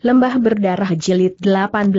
Lembah Berdarah Jilid 18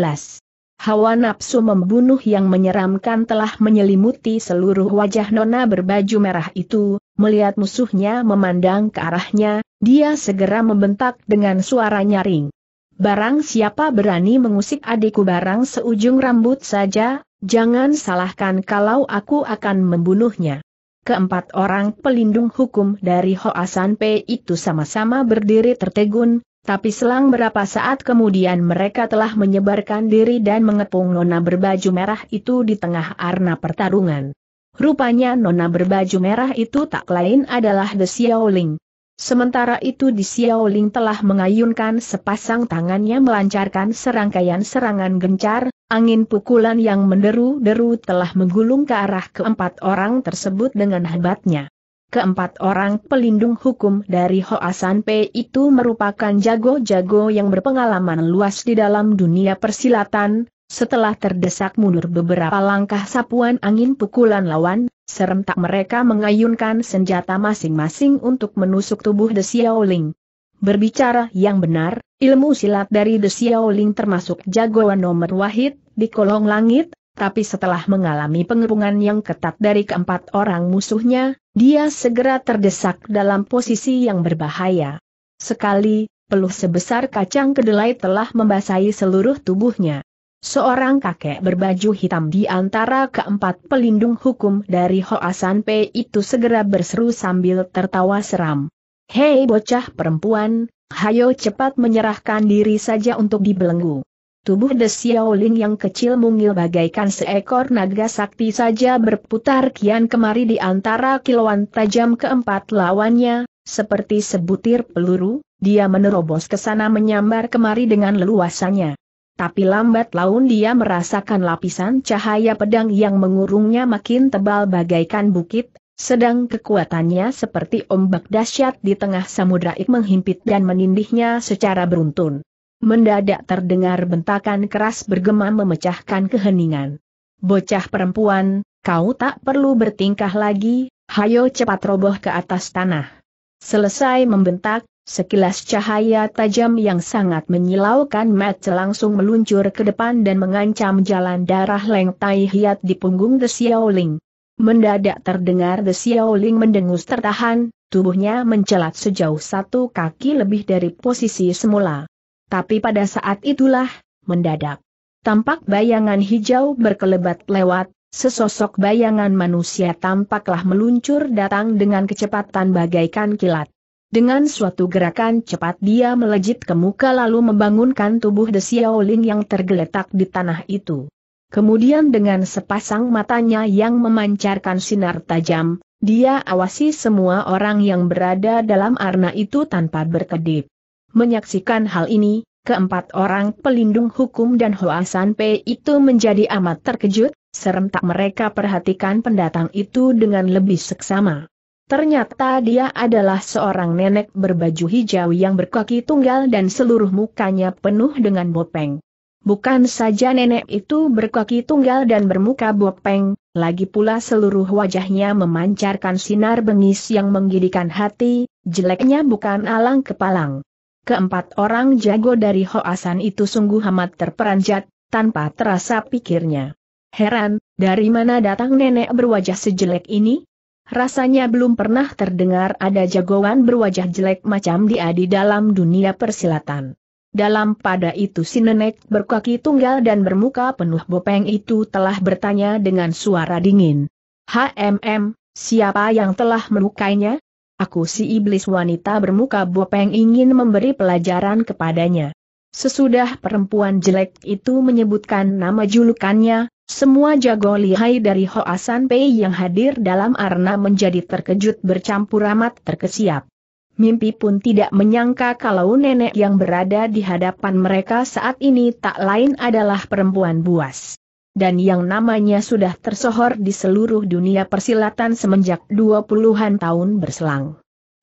Hawa nafsu membunuh yang menyeramkan telah menyelimuti seluruh wajah nona berbaju merah itu, melihat musuhnya memandang ke arahnya, dia segera membentak dengan suara nyaring. Barang siapa berani mengusik adikku barang seujung rambut saja, jangan salahkan kalau aku akan membunuhnya. Keempat orang pelindung hukum dari Hoasan P itu sama-sama berdiri tertegun, tapi selang berapa saat kemudian mereka telah menyebarkan diri dan mengepung nona berbaju merah itu di tengah arena pertarungan. Rupanya nona berbaju merah itu tak lain adalah The Xiaoling. Sementara itu The Xiaoling telah mengayunkan sepasang tangannya melancarkan serangkaian serangan gencar, angin pukulan yang menderu-deru telah menggulung ke arah keempat orang tersebut dengan hebatnya. Keempat orang pelindung hukum dari Hoasan P itu merupakan jago-jago yang berpengalaman luas di dalam dunia persilatan, setelah terdesak mundur beberapa langkah sapuan angin pukulan lawan, serentak mereka mengayunkan senjata masing-masing untuk menusuk tubuh The Xiaoling. Berbicara yang benar, ilmu silat dari The Xiaoling termasuk jagoan nomor wahid, di kolong langit, tapi setelah mengalami pengepungan yang ketat dari keempat orang musuhnya, dia segera terdesak dalam posisi yang berbahaya. Sekali, peluh sebesar kacang kedelai telah membasahi seluruh tubuhnya. Seorang kakek berbaju hitam di antara keempat pelindung hukum dari Hoasan P itu segera berseru sambil tertawa seram. Hei bocah perempuan, hayo cepat menyerahkan diri saja untuk dibelenggu. Tubuh The Xiaoling yang kecil mungil bagaikan seekor naga sakti saja berputar kian kemari di antara kilauan tajam keempat lawannya, seperti sebutir peluru, dia menerobos ke sana menyambar kemari dengan leluasannya. Tapi lambat laun dia merasakan lapisan cahaya pedang yang mengurungnya makin tebal bagaikan bukit, sedang kekuatannya seperti ombak dahsyat di tengah samudra menghimpit dan menindihnya secara beruntun. Mendadak terdengar bentakan keras bergema memecahkan keheningan. Bocah perempuan, kau tak perlu bertingkah lagi, hayo cepat roboh ke atas tanah. Selesai membentak, sekilas cahaya tajam yang sangat menyilaukan mata langsung meluncur ke depan dan mengancam jalan darah Leng Tai Hiat di punggung The Xiaoling. Mendadak terdengar The Xiaoling mendengus tertahan, tubuhnya mencelat sejauh satu kaki lebih dari posisi semula. Tapi pada saat itulah, mendadak. Tampak bayangan hijau berkelebat lewat, sesosok bayangan manusia tampaklah meluncur datang dengan kecepatan bagaikan kilat. Dengan suatu gerakan cepat dia melejit ke muka lalu membangunkan tubuh The Xiaoling yang tergeletak di tanah itu. Kemudian dengan sepasang matanya yang memancarkan sinar tajam, dia awasi semua orang yang berada dalam arna itu tanpa berkedip. Menyaksikan hal ini, keempat orang pelindung hukum dan Hoasan P itu menjadi amat terkejut, serentak mereka perhatikan pendatang itu dengan lebih seksama. Ternyata dia adalah seorang nenek berbaju hijau yang berkaki tunggal dan seluruh mukanya penuh dengan bopeng. Bukan saja nenek itu berkaki tunggal dan bermuka bopeng, lagi pula seluruh wajahnya memancarkan sinar bengis yang menggidikan hati, jeleknya bukan alang kepalang keempat orang jago dari Hoasan itu sungguh amat terperanjat, tanpa terasa pikirnya. Heran, dari mana datang nenek berwajah sejelek ini? Rasanya belum pernah terdengar ada jagoan berwajah jelek macam dia di dalam dunia persilatan. Dalam pada itu si nenek berkaki tunggal dan bermuka penuh bopeng itu telah bertanya dengan suara dingin. HMM, siapa yang telah melukainya? Aku si iblis wanita bermuka bopeng ingin memberi pelajaran kepadanya. Sesudah perempuan jelek itu menyebutkan nama julukannya, semua jago lihai dari Hoasan Pei yang hadir dalam arena menjadi terkejut bercampur amat terkesiap. Mimpi pun tidak menyangka kalau nenek yang berada di hadapan mereka saat ini tak lain adalah perempuan buas. Dan yang namanya sudah tersohor di seluruh dunia persilatan semenjak dua puluhan tahun berselang.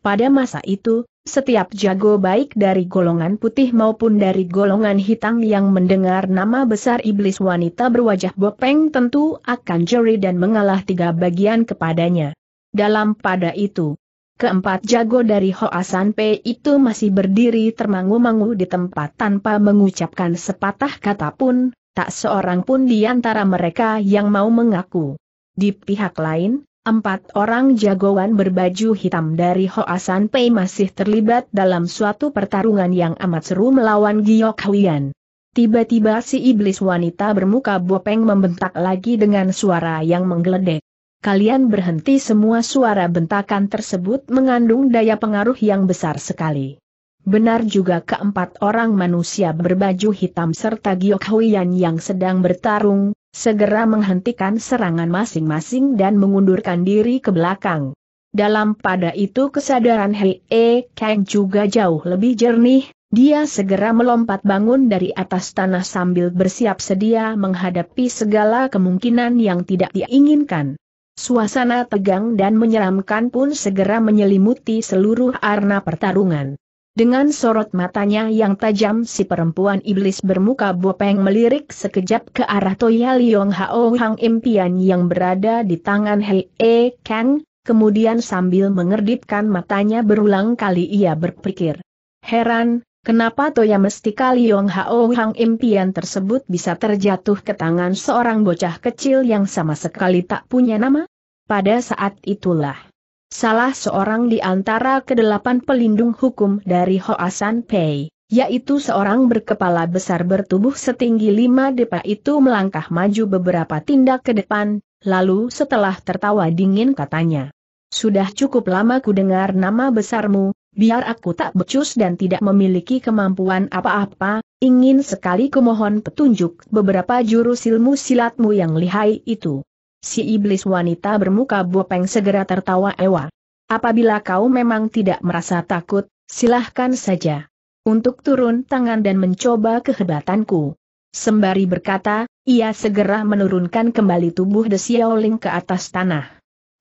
Pada masa itu, setiap jago baik dari golongan putih maupun dari golongan hitam yang mendengar nama besar iblis wanita berwajah bopeng tentu akan jeri dan mengalah tiga bagian kepadanya. Dalam pada itu, keempat jago dari Hoasan P itu masih berdiri termangu-mangu di tempat tanpa mengucapkan sepatah kata pun, tak seorang pun di antara mereka yang mau mengaku. Di pihak lain, Empat orang jagoan berbaju hitam dari Hoasan Pei masih terlibat dalam suatu pertarungan yang amat seru melawan Giok Huyan. Tiba-tiba si iblis wanita bermuka bopeng membentak lagi dengan suara yang menggeledek. Kalian berhenti semua suara bentakan tersebut mengandung daya pengaruh yang besar sekali. Benar juga keempat orang manusia berbaju hitam serta Giok Huiyan yang sedang bertarung, segera menghentikan serangan masing-masing dan mengundurkan diri ke belakang. Dalam pada itu kesadaran Hei E Kang juga jauh lebih jernih, dia segera melompat bangun dari atas tanah sambil bersiap sedia menghadapi segala kemungkinan yang tidak diinginkan. Suasana tegang dan menyeramkan pun segera menyelimuti seluruh arena pertarungan. Dengan sorot matanya yang tajam si perempuan iblis bermuka bopeng melirik sekejap ke arah Toya Liong Hao Hang impian yang berada di tangan Hei E Kang, kemudian sambil mengerdipkan matanya berulang kali ia berpikir. Heran, Kenapa Toya Mestika Liong Hao Hang impian tersebut bisa terjatuh ke tangan seorang bocah kecil yang sama sekali tak punya nama? Pada saat itulah, salah seorang di antara kedelapan pelindung hukum dari Hoasan Pei, yaitu seorang berkepala besar bertubuh setinggi lima depa itu melangkah maju beberapa tindak ke depan, lalu setelah tertawa dingin katanya. Sudah cukup lama ku dengar nama besarmu, biar aku tak becus dan tidak memiliki kemampuan apa-apa, ingin sekali kumohon petunjuk beberapa jurus ilmu silatmu yang lihai itu si iblis wanita bermuka bopeng segera tertawa ewa. Apabila kau memang tidak merasa takut, silahkan saja. Untuk turun tangan dan mencoba kehebatanku. Sembari berkata, ia segera menurunkan kembali tubuh Desiaoling Xiaoling ke atas tanah.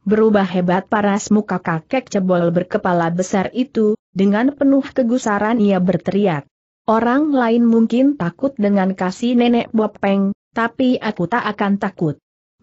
Berubah hebat paras muka kakek cebol berkepala besar itu, dengan penuh kegusaran ia berteriak. Orang lain mungkin takut dengan kasih nenek Bopeng, tapi aku tak akan takut.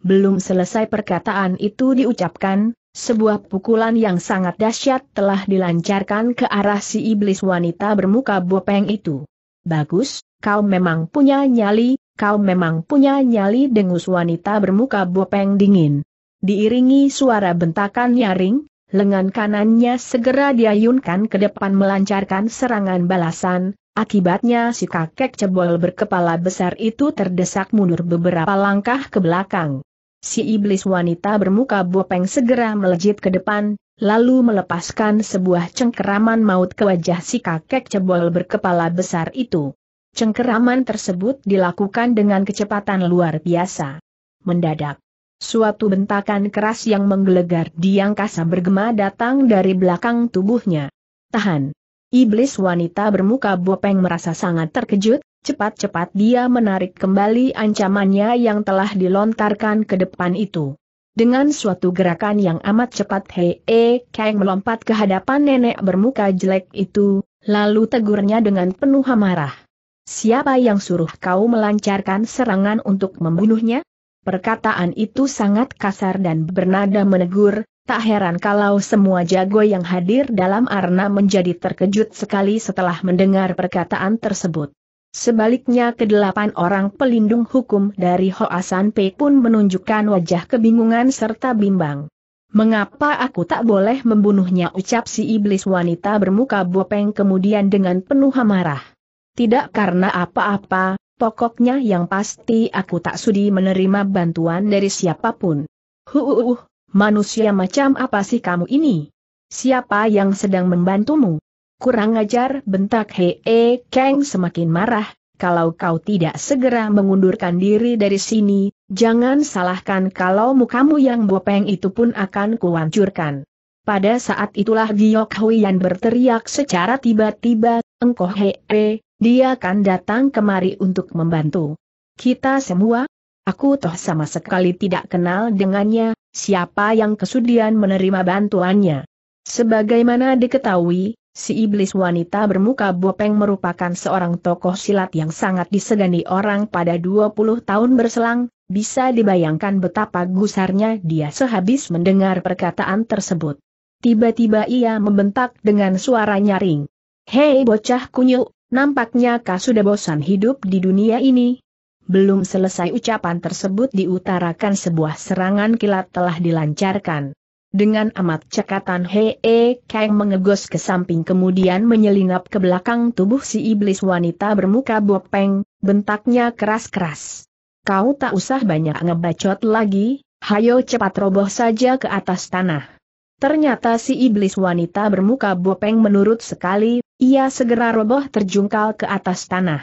Belum selesai perkataan itu diucapkan, sebuah pukulan yang sangat dahsyat telah dilancarkan ke arah si iblis wanita bermuka bopeng itu. Bagus, kau memang punya nyali, kau memang punya nyali dengus wanita bermuka bopeng dingin. Diiringi suara bentakan nyaring, lengan kanannya segera diayunkan ke depan melancarkan serangan balasan, akibatnya si kakek cebol berkepala besar itu terdesak mundur beberapa langkah ke belakang. Si iblis wanita bermuka bopeng segera melejit ke depan, lalu melepaskan sebuah cengkeraman maut ke wajah si kakek cebol berkepala besar itu. Cengkeraman tersebut dilakukan dengan kecepatan luar biasa. Mendadak, suatu bentakan keras yang menggelegar di angkasa bergema datang dari belakang tubuhnya. Tahan! Iblis wanita bermuka bopeng merasa sangat terkejut, Cepat-cepat dia menarik kembali ancamannya yang telah dilontarkan ke depan itu. Dengan suatu gerakan yang amat cepat Hei e, Kang melompat ke hadapan nenek bermuka jelek itu, lalu tegurnya dengan penuh amarah. Siapa yang suruh kau melancarkan serangan untuk membunuhnya? Perkataan itu sangat kasar dan bernada menegur, tak heran kalau semua jago yang hadir dalam arena menjadi terkejut sekali setelah mendengar perkataan tersebut. Sebaliknya kedelapan orang pelindung hukum dari Hoasan P pun menunjukkan wajah kebingungan serta bimbang. Mengapa aku tak boleh membunuhnya ucap si iblis wanita bermuka bopeng kemudian dengan penuh amarah. Tidak karena apa-apa, pokoknya yang pasti aku tak sudi menerima bantuan dari siapapun. Huuuh, manusia macam apa sih kamu ini? Siapa yang sedang membantumu? Kurang ajar bentak Hee Kang semakin marah, kalau kau tidak segera mengundurkan diri dari sini, jangan salahkan kalau mukamu yang bopeng itu pun akan kuancurkan. Pada saat itulah Giok yang berteriak secara tiba-tiba, engkau Hee, dia akan datang kemari untuk membantu. Kita semua? Aku toh sama sekali tidak kenal dengannya, siapa yang kesudian menerima bantuannya. Sebagaimana diketahui, Si iblis wanita bermuka bopeng merupakan seorang tokoh silat yang sangat disegani orang pada 20 tahun berselang, bisa dibayangkan betapa gusarnya dia sehabis mendengar perkataan tersebut. Tiba-tiba ia membentak dengan suara nyaring. Hei bocah kunyuk, nampaknya kau sudah bosan hidup di dunia ini. Belum selesai ucapan tersebut diutarakan sebuah serangan kilat telah dilancarkan. Dengan amat cekatan Hee Kang mengegos ke samping kemudian menyelinap ke belakang tubuh si iblis wanita bermuka bopeng, bentaknya keras-keras. Kau tak usah banyak ngebacot lagi, hayo cepat roboh saja ke atas tanah. Ternyata si iblis wanita bermuka bopeng menurut sekali, ia segera roboh terjungkal ke atas tanah.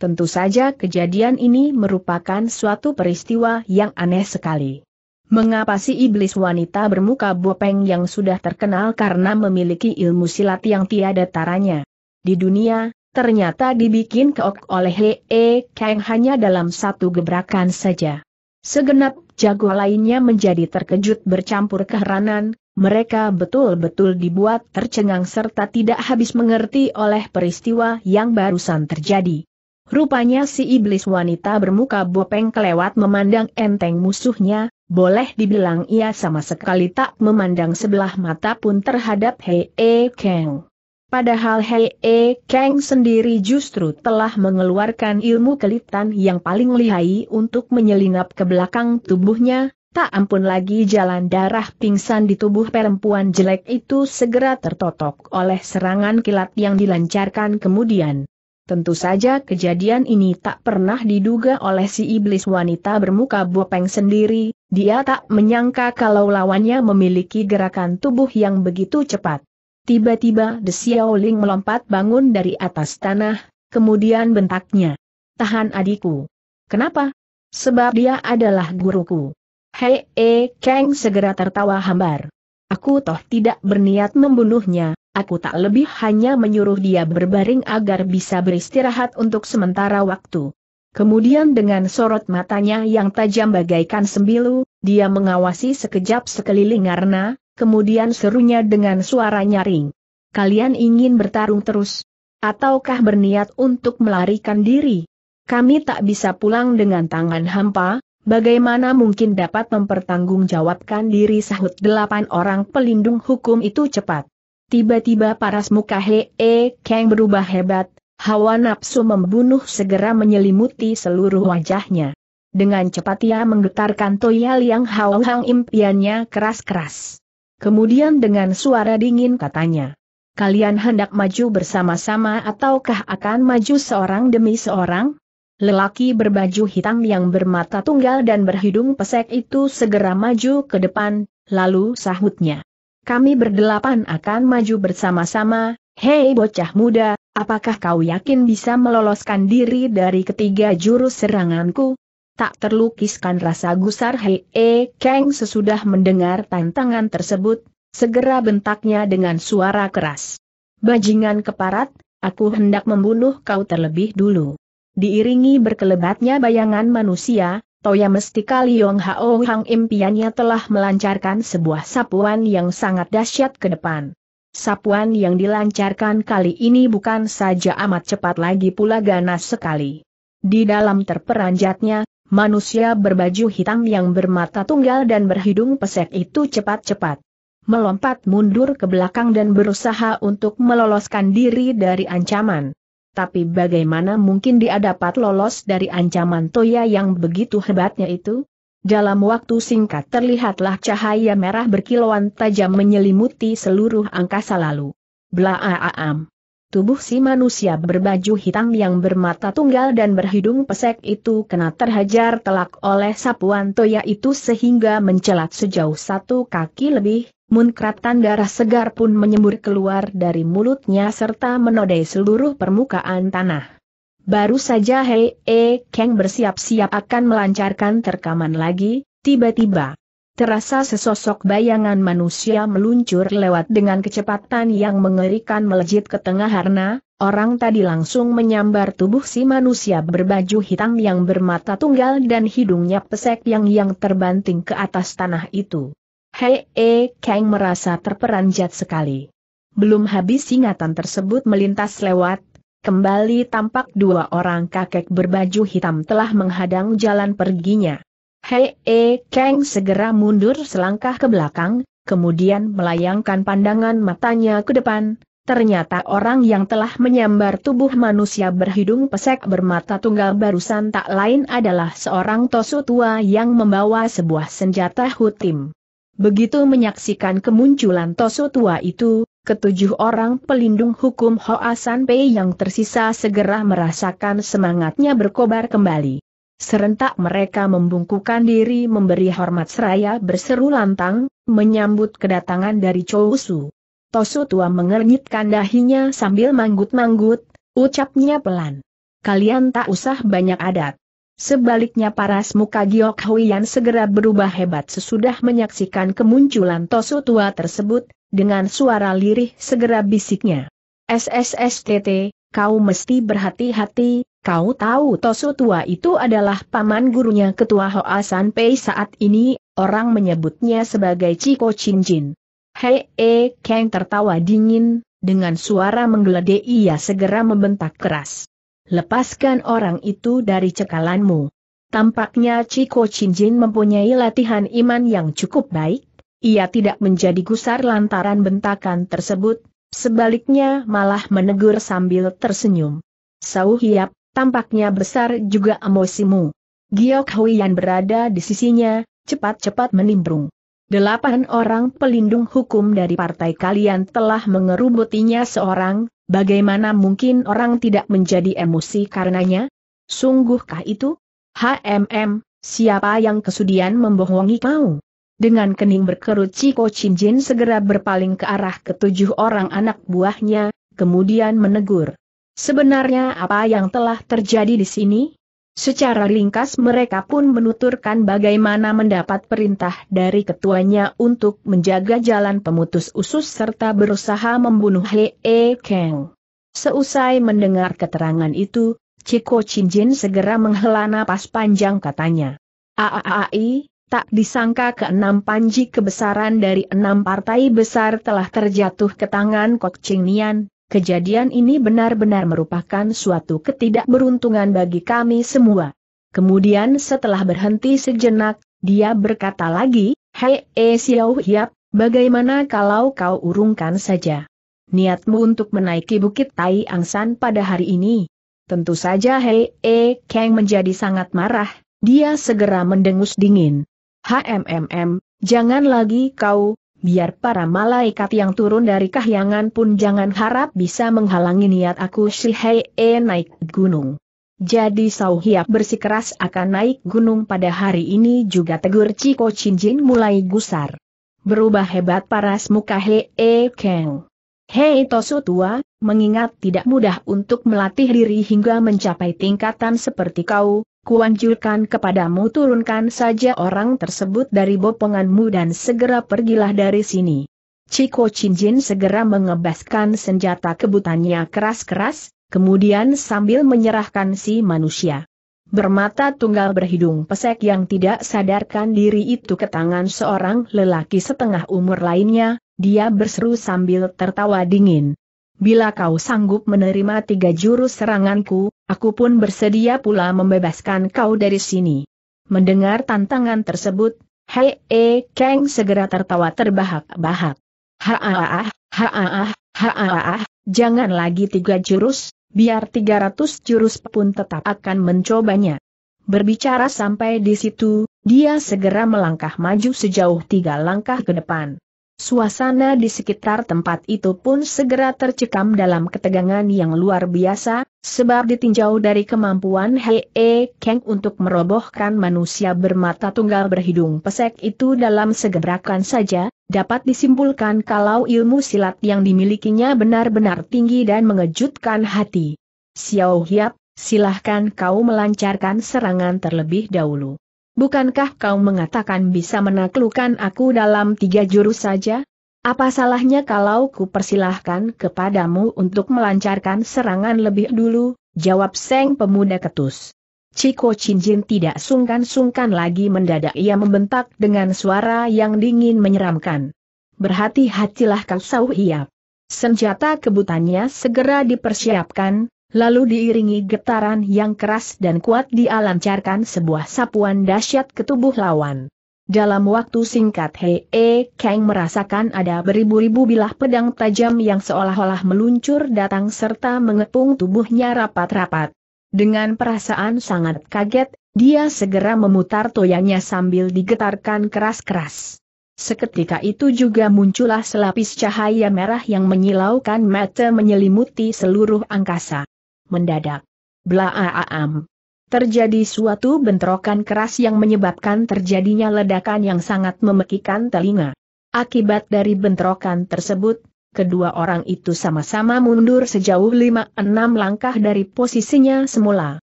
Tentu saja kejadian ini merupakan suatu peristiwa yang aneh sekali. Mengapa si iblis wanita bermuka bopeng yang sudah terkenal karena memiliki ilmu silat yang tiada taranya? Di dunia, ternyata dibikin keok oleh Hee Kang hanya dalam satu gebrakan saja. Segenap jago lainnya menjadi terkejut bercampur keheranan, mereka betul-betul dibuat tercengang serta tidak habis mengerti oleh peristiwa yang barusan terjadi. Rupanya si iblis wanita bermuka bopeng kelewat memandang enteng musuhnya, boleh dibilang ia sama sekali tak memandang sebelah mata pun terhadap Hei E Kang. Padahal Hei E Kang sendiri justru telah mengeluarkan ilmu kelitan yang paling lihai untuk menyelinap ke belakang tubuhnya, tak ampun lagi jalan darah pingsan di tubuh perempuan jelek itu segera tertotok oleh serangan kilat yang dilancarkan kemudian. Tentu saja kejadian ini tak pernah diduga oleh si iblis wanita bermuka bopeng sendiri, dia tak menyangka kalau lawannya memiliki gerakan tubuh yang begitu cepat. Tiba-tiba De Xiaoling melompat bangun dari atas tanah, kemudian bentaknya. Tahan adikku. Kenapa? Sebab dia adalah guruku. Hei, eh, Kang segera tertawa hambar. Aku toh tidak berniat membunuhnya, aku tak lebih hanya menyuruh dia berbaring agar bisa beristirahat untuk sementara waktu. Kemudian dengan sorot matanya yang tajam bagaikan sembilu, dia mengawasi sekejap sekeliling Arna, kemudian serunya dengan suara nyaring. Kalian ingin bertarung terus? Ataukah berniat untuk melarikan diri? Kami tak bisa pulang dengan tangan hampa, Bagaimana mungkin dapat mempertanggungjawabkan diri sahut delapan orang pelindung hukum itu cepat? Tiba-tiba paras muka Hee E Kang berubah hebat, hawa nafsu membunuh segera menyelimuti seluruh wajahnya. Dengan cepat ia menggetarkan toya yang hau hang impiannya keras-keras. Kemudian dengan suara dingin katanya, Kalian hendak maju bersama-sama ataukah akan maju seorang demi seorang? Lelaki berbaju hitam yang bermata tunggal dan berhidung pesek itu segera maju ke depan, lalu sahutnya. Kami berdelapan akan maju bersama-sama, hei bocah muda, apakah kau yakin bisa meloloskan diri dari ketiga jurus seranganku? Tak terlukiskan rasa gusar Hei e Kang sesudah mendengar tantangan tersebut, segera bentaknya dengan suara keras. Bajingan keparat, aku hendak membunuh kau terlebih dulu diiringi berkelebatnya bayangan manusia, Toya Mestika Liong Hao Hang impiannya telah melancarkan sebuah sapuan yang sangat dahsyat ke depan. Sapuan yang dilancarkan kali ini bukan saja amat cepat lagi pula ganas sekali. Di dalam terperanjatnya, manusia berbaju hitam yang bermata tunggal dan berhidung pesek itu cepat-cepat melompat mundur ke belakang dan berusaha untuk meloloskan diri dari ancaman. Tapi bagaimana mungkin dia dapat lolos dari ancaman Toya yang begitu hebatnya itu? Dalam waktu singkat terlihatlah cahaya merah berkilauan tajam menyelimuti seluruh angkasa lalu. Blaaam. Tubuh si manusia berbaju hitam yang bermata tunggal dan berhidung pesek itu kena terhajar telak oleh sapuan Toya itu sehingga mencelat sejauh satu kaki lebih, Munkratan darah segar pun menyembur keluar dari mulutnya serta menodai seluruh permukaan tanah. Baru saja Hei E Kang bersiap-siap akan melancarkan terkaman lagi, tiba-tiba. Terasa sesosok bayangan manusia meluncur lewat dengan kecepatan yang mengerikan melejit ke tengah harna, orang tadi langsung menyambar tubuh si manusia berbaju hitam yang bermata tunggal dan hidungnya pesek yang yang terbanting ke atas tanah itu. Hei eh, Kang merasa terperanjat sekali. Belum habis ingatan tersebut melintas lewat, kembali tampak dua orang kakek berbaju hitam telah menghadang jalan perginya. Hei eh, Kang segera mundur selangkah ke belakang, kemudian melayangkan pandangan matanya ke depan, Ternyata orang yang telah menyambar tubuh manusia berhidung pesek bermata tunggal barusan tak lain adalah seorang tosu tua yang membawa sebuah senjata hutim. Begitu menyaksikan kemunculan Toso tua itu, ketujuh orang pelindung hukum Hoa Pei yang tersisa segera merasakan semangatnya berkobar kembali. Serentak mereka membungkukan diri memberi hormat seraya berseru lantang, menyambut kedatangan dari Chousu. Tosu tua mengernyitkan dahinya sambil manggut-manggut, ucapnya pelan. Kalian tak usah banyak adat. Sebaliknya paras muka Giok Huiyan segera berubah hebat sesudah menyaksikan kemunculan Tosu tua tersebut, dengan suara lirih segera bisiknya. SSSTT, kau mesti berhati-hati, kau tahu Tosu tua itu adalah paman gurunya ketua Hoasan Pei saat ini, orang menyebutnya sebagai Ciko Cinjin. Hei, e, Kang tertawa dingin, dengan suara menggeledek ia segera membentak keras lepaskan orang itu dari cekalanmu. Tampaknya Ciko Cinjin mempunyai latihan iman yang cukup baik, ia tidak menjadi gusar lantaran bentakan tersebut, sebaliknya malah menegur sambil tersenyum. Sau Hiap, tampaknya besar juga emosimu. Giok Hui berada di sisinya, cepat-cepat menimbrung. Delapan orang pelindung hukum dari partai kalian telah mengerubutinya seorang, bagaimana mungkin orang tidak menjadi emosi karenanya? Sungguhkah itu? HMM, siapa yang kesudian membohongi kau? Dengan kening berkerut Ciko Jin segera berpaling ke arah ketujuh orang anak buahnya, kemudian menegur. Sebenarnya apa yang telah terjadi di sini? Secara ringkas mereka pun menuturkan bagaimana mendapat perintah dari ketuanya untuk menjaga jalan pemutus usus serta berusaha membunuh He E Kang. Seusai mendengar keterangan itu, Ciko Chinjin segera menghela napas panjang katanya. Aaai, tak disangka keenam panji kebesaran dari enam partai besar telah terjatuh ke tangan Kok Ching Nian, Kejadian ini benar-benar merupakan suatu ketidakberuntungan bagi kami semua. Kemudian setelah berhenti sejenak, dia berkata lagi, Hei E Xiao Hiap, bagaimana kalau kau urungkan saja? Niatmu untuk menaiki Bukit Tai Angsan pada hari ini? Tentu saja Hei E Kang menjadi sangat marah, dia segera mendengus dingin. HMMM, jangan lagi kau, biar para malaikat yang turun dari kahyangan pun jangan harap bisa menghalangi niat aku Hei -e naik gunung. Jadi Sau Hiap bersikeras akan naik gunung pada hari ini juga tegur Ciko chinjin mulai gusar. Berubah hebat paras muka Hei -e eh, Keng. Hei Tosu tua, mengingat tidak mudah untuk melatih diri hingga mencapai tingkatan seperti kau, kuanjurkan kepadamu turunkan saja orang tersebut dari boponganmu dan segera pergilah dari sini. Ciko Chinjin segera mengebaskan senjata kebutannya keras-keras, kemudian sambil menyerahkan si manusia. Bermata tunggal berhidung pesek yang tidak sadarkan diri itu ke tangan seorang lelaki setengah umur lainnya, dia berseru sambil tertawa dingin bila kau sanggup menerima tiga jurus seranganku, aku pun bersedia pula membebaskan kau dari sini. Mendengar tantangan tersebut, Hei E Kang segera tertawa terbahak-bahak. Haaah, haaah, haaah, jangan lagi tiga jurus, biar tiga ratus jurus pun tetap akan mencobanya. Berbicara sampai di situ, dia segera melangkah maju sejauh tiga langkah ke depan. Suasana di sekitar tempat itu pun segera tercekam dalam ketegangan yang luar biasa, sebab ditinjau dari kemampuan Hei E. Kang untuk merobohkan manusia bermata tunggal berhidung pesek itu dalam segerakan saja, dapat disimpulkan kalau ilmu silat yang dimilikinya benar-benar tinggi dan mengejutkan hati. Xiao Hiap, silahkan kau melancarkan serangan terlebih dahulu. Bukankah kau mengatakan bisa menaklukkan aku dalam tiga jurus saja? Apa salahnya kalau ku persilahkan kepadamu untuk melancarkan serangan lebih dulu, jawab Seng pemuda ketus. Ciko Cinjin tidak sungkan-sungkan lagi mendadak ia membentak dengan suara yang dingin menyeramkan. Berhati-hatilah kau Sau Hiap. Senjata kebutannya segera dipersiapkan, Lalu diiringi getaran yang keras dan kuat dialancarkan sebuah sapuan dahsyat ke tubuh lawan. Dalam waktu singkat Hei E Kang merasakan ada beribu-ribu bilah pedang tajam yang seolah-olah meluncur datang serta mengepung tubuhnya rapat-rapat. Dengan perasaan sangat kaget, dia segera memutar toyanya sambil digetarkan keras-keras. Seketika itu juga muncullah selapis cahaya merah yang menyilaukan mata menyelimuti seluruh angkasa mendadak. Blaaam. Terjadi suatu bentrokan keras yang menyebabkan terjadinya ledakan yang sangat memekikan telinga. Akibat dari bentrokan tersebut, kedua orang itu sama-sama mundur sejauh 5 enam langkah dari posisinya semula.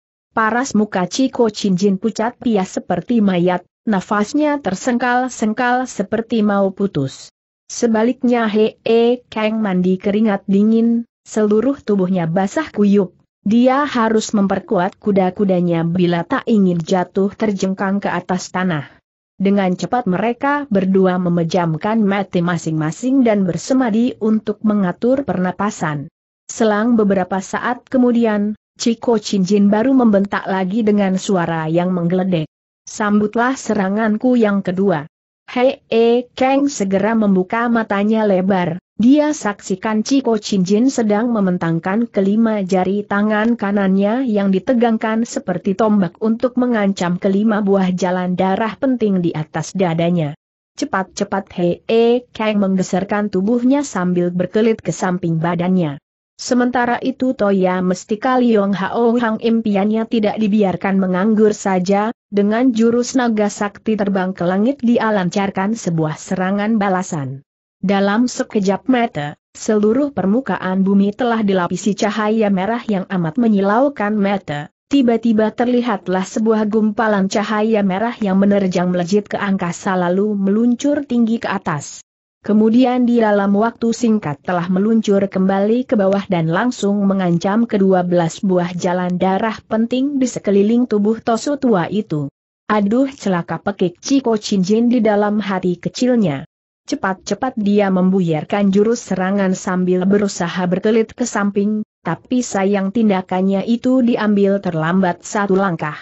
Paras muka Ciko Cinjin pucat pias seperti mayat, nafasnya tersengkal-sengkal seperti mau putus. Sebaliknya Hee Kang mandi keringat dingin, seluruh tubuhnya basah kuyup dia harus memperkuat kuda-kudanya bila tak ingin jatuh terjengkang ke atas tanah. Dengan cepat mereka berdua memejamkan mata masing-masing dan bersemadi untuk mengatur pernapasan. Selang beberapa saat kemudian, Ciko Cinjin baru membentak lagi dengan suara yang menggeledek. Sambutlah seranganku yang kedua. Hei, e, Kang segera membuka matanya lebar, dia saksikan Ciko Chinjin sedang mementangkan kelima jari tangan kanannya yang ditegangkan seperti tombak untuk mengancam kelima buah jalan darah penting di atas dadanya. Cepat-cepat Hee Kang menggeserkan tubuhnya sambil berkelit ke samping badannya. Sementara itu Toya Mestika Liong Hao Hang impiannya tidak dibiarkan menganggur saja, dengan jurus naga sakti terbang ke langit dialancarkan sebuah serangan balasan. Dalam sekejap mata, seluruh permukaan bumi telah dilapisi cahaya merah yang amat menyilaukan mata. Tiba-tiba terlihatlah sebuah gumpalan cahaya merah yang menerjang melejit ke angkasa lalu meluncur tinggi ke atas. Kemudian di dalam waktu singkat telah meluncur kembali ke bawah dan langsung mengancam kedua belas buah jalan darah penting di sekeliling tubuh Tosu tua itu. Aduh celaka pekik Ciko Cinjin di dalam hati kecilnya. Cepat-cepat dia membuyarkan jurus serangan sambil berusaha berkelit ke samping, tapi sayang tindakannya itu diambil terlambat satu langkah.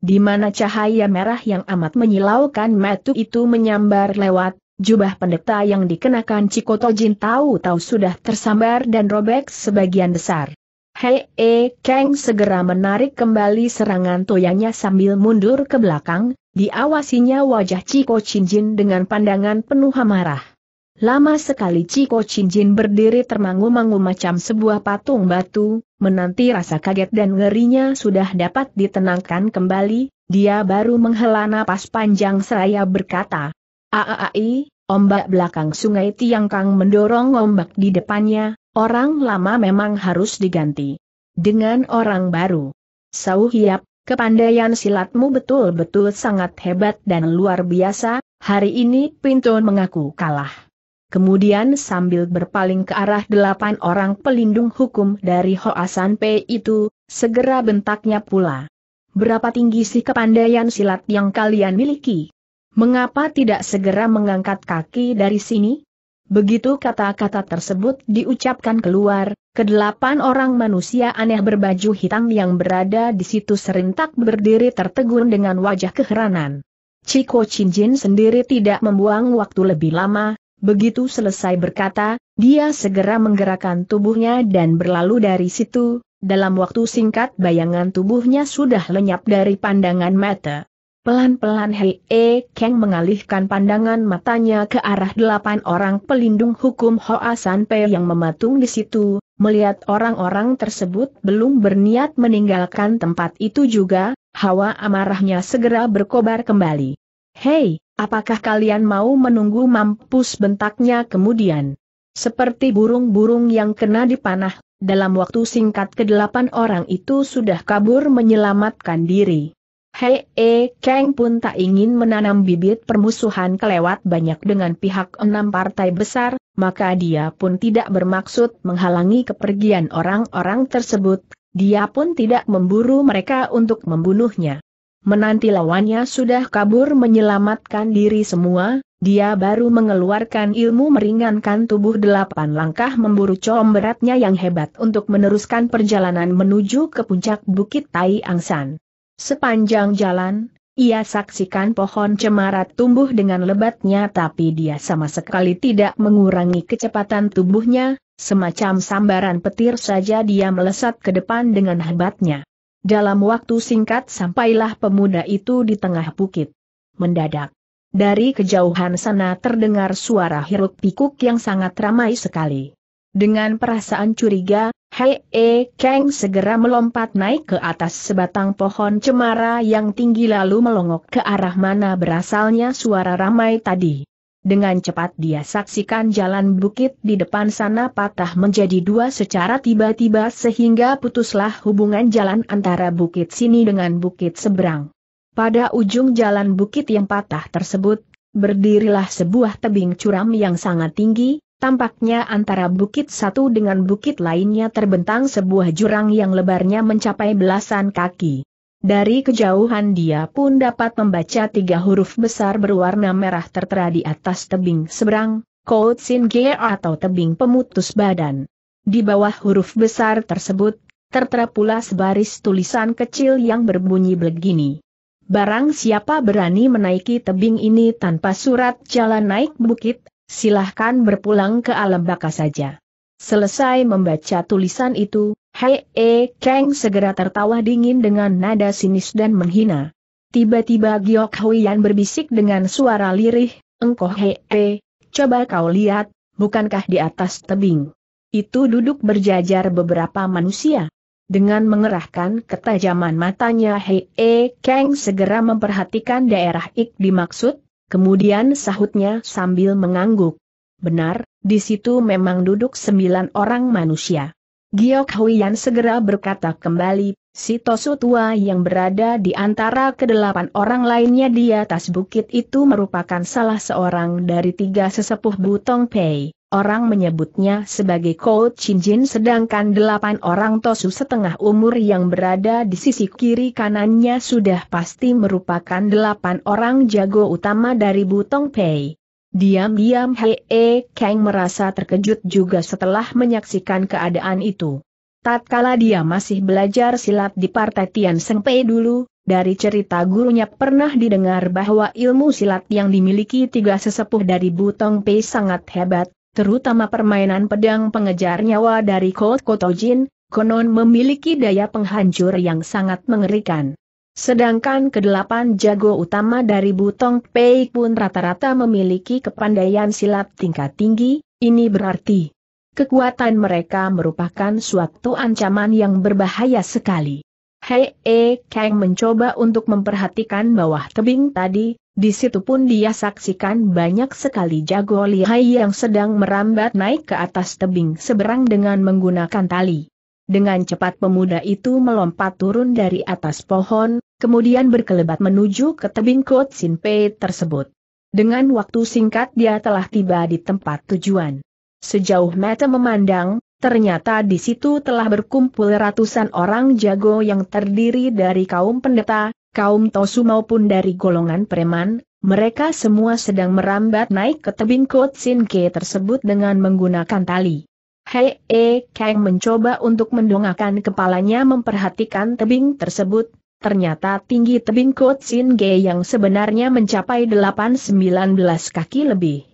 Di mana cahaya merah yang amat menyilaukan metu itu menyambar lewat, jubah pendeta yang dikenakan Cikoto Jin tahu-tahu sudah tersambar dan robek sebagian besar. Hei eh, Kang segera menarik kembali serangan toyanya sambil mundur ke belakang, diawasinya wajah Ciko Cinjin dengan pandangan penuh amarah. Lama sekali Ciko Cinjin berdiri termangu-mangu macam sebuah patung batu, menanti rasa kaget dan ngerinya sudah dapat ditenangkan kembali, dia baru menghela napas panjang seraya berkata, Aai, ombak belakang sungai Tiangkang mendorong ombak di depannya, Orang lama memang harus diganti. Dengan orang baru. Sau Hiap, kepandaian silatmu betul-betul sangat hebat dan luar biasa, hari ini Pinto mengaku kalah. Kemudian sambil berpaling ke arah delapan orang pelindung hukum dari Hoasan P itu, segera bentaknya pula. Berapa tinggi sih kepandaian silat yang kalian miliki? Mengapa tidak segera mengangkat kaki dari sini? Begitu kata-kata tersebut diucapkan keluar, kedelapan orang manusia aneh berbaju hitam yang berada di situ serentak berdiri tertegun dengan wajah keheranan. Ciko Cinjin sendiri tidak membuang waktu lebih lama, begitu selesai berkata, dia segera menggerakkan tubuhnya dan berlalu dari situ, dalam waktu singkat bayangan tubuhnya sudah lenyap dari pandangan mata. Pelan-pelan Hei E Kang mengalihkan pandangan matanya ke arah delapan orang pelindung hukum Hoa Sanpei yang mematung di situ, melihat orang-orang tersebut belum berniat meninggalkan tempat itu juga, hawa amarahnya segera berkobar kembali. Hei, apakah kalian mau menunggu mampus bentaknya kemudian? Seperti burung-burung yang kena dipanah, dalam waktu singkat kedelapan orang itu sudah kabur menyelamatkan diri. Hei E Kang pun tak ingin menanam bibit permusuhan kelewat banyak dengan pihak enam partai besar, maka dia pun tidak bermaksud menghalangi kepergian orang-orang tersebut, dia pun tidak memburu mereka untuk membunuhnya. Menanti lawannya sudah kabur menyelamatkan diri semua, dia baru mengeluarkan ilmu meringankan tubuh delapan langkah memburu com beratnya yang hebat untuk meneruskan perjalanan menuju ke puncak Bukit Tai Angsan. Sepanjang jalan, ia saksikan pohon cemara tumbuh dengan lebatnya tapi dia sama sekali tidak mengurangi kecepatan tubuhnya, semacam sambaran petir saja dia melesat ke depan dengan hebatnya. Dalam waktu singkat sampailah pemuda itu di tengah bukit. Mendadak. Dari kejauhan sana terdengar suara hiruk pikuk yang sangat ramai sekali. Dengan perasaan curiga, Hei e Kang segera melompat naik ke atas sebatang pohon cemara yang tinggi lalu melongok ke arah mana berasalnya suara ramai tadi. Dengan cepat dia saksikan jalan bukit di depan sana patah menjadi dua secara tiba-tiba sehingga putuslah hubungan jalan antara bukit sini dengan bukit seberang. Pada ujung jalan bukit yang patah tersebut, berdirilah sebuah tebing curam yang sangat tinggi, Tampaknya antara bukit satu dengan bukit lainnya terbentang sebuah jurang yang lebarnya mencapai belasan kaki. Dari kejauhan dia pun dapat membaca tiga huruf besar berwarna merah tertera di atas tebing seberang, Koutsin G atau tebing pemutus badan. Di bawah huruf besar tersebut, tertera pula sebaris tulisan kecil yang berbunyi begini. Barang siapa berani menaiki tebing ini tanpa surat jalan naik bukit, silahkan berpulang ke alam baka saja. Selesai membaca tulisan itu, Hei E Kang segera tertawa dingin dengan nada sinis dan menghina. Tiba-tiba Giok Huiyan berbisik dengan suara lirih, Engkau Hei E, coba kau lihat, bukankah di atas tebing? Itu duduk berjajar beberapa manusia. Dengan mengerahkan ketajaman matanya Hei E Kang segera memperhatikan daerah ik dimaksud, Kemudian sahutnya sambil mengangguk. Benar, di situ memang duduk sembilan orang manusia. Giok Huiyan segera berkata kembali, si Tosu tua yang berada di antara kedelapan orang lainnya di atas bukit itu merupakan salah seorang dari tiga sesepuh Butong Pei orang menyebutnya sebagai Cold Chinjin sedangkan delapan orang Tosu setengah umur yang berada di sisi kiri kanannya sudah pasti merupakan delapan orang jago utama dari Butong Pei. Diam-diam Hei e Kang merasa terkejut juga setelah menyaksikan keadaan itu. Tatkala dia masih belajar silat di partai Tian Seng Pei dulu, dari cerita gurunya pernah didengar bahwa ilmu silat yang dimiliki tiga sesepuh dari Butong Pei sangat hebat, terutama permainan pedang pengejar nyawa dari Kot Kotojin konon memiliki daya penghancur yang sangat mengerikan. Sedangkan kedelapan jago utama dari Butong Pei pun rata-rata memiliki kepandaian silat tingkat tinggi, ini berarti kekuatan mereka merupakan suatu ancaman yang berbahaya sekali. Hei E Kang mencoba untuk memperhatikan bawah tebing tadi, di situ pun dia saksikan banyak sekali jago lihai yang sedang merambat naik ke atas tebing seberang dengan menggunakan tali. Dengan cepat pemuda itu melompat turun dari atas pohon, kemudian berkelebat menuju ke tebing Kot Sin tersebut. Dengan waktu singkat dia telah tiba di tempat tujuan. Sejauh mata memandang, ternyata di situ telah berkumpul ratusan orang jago yang terdiri dari kaum pendeta, kaum Tosu maupun dari golongan preman, mereka semua sedang merambat naik ke tebing Kotsinke tersebut dengan menggunakan tali. Hei E Kang mencoba untuk mendongakkan kepalanya memperhatikan tebing tersebut, ternyata tinggi tebing Kotsin yang sebenarnya mencapai 8-19 kaki lebih.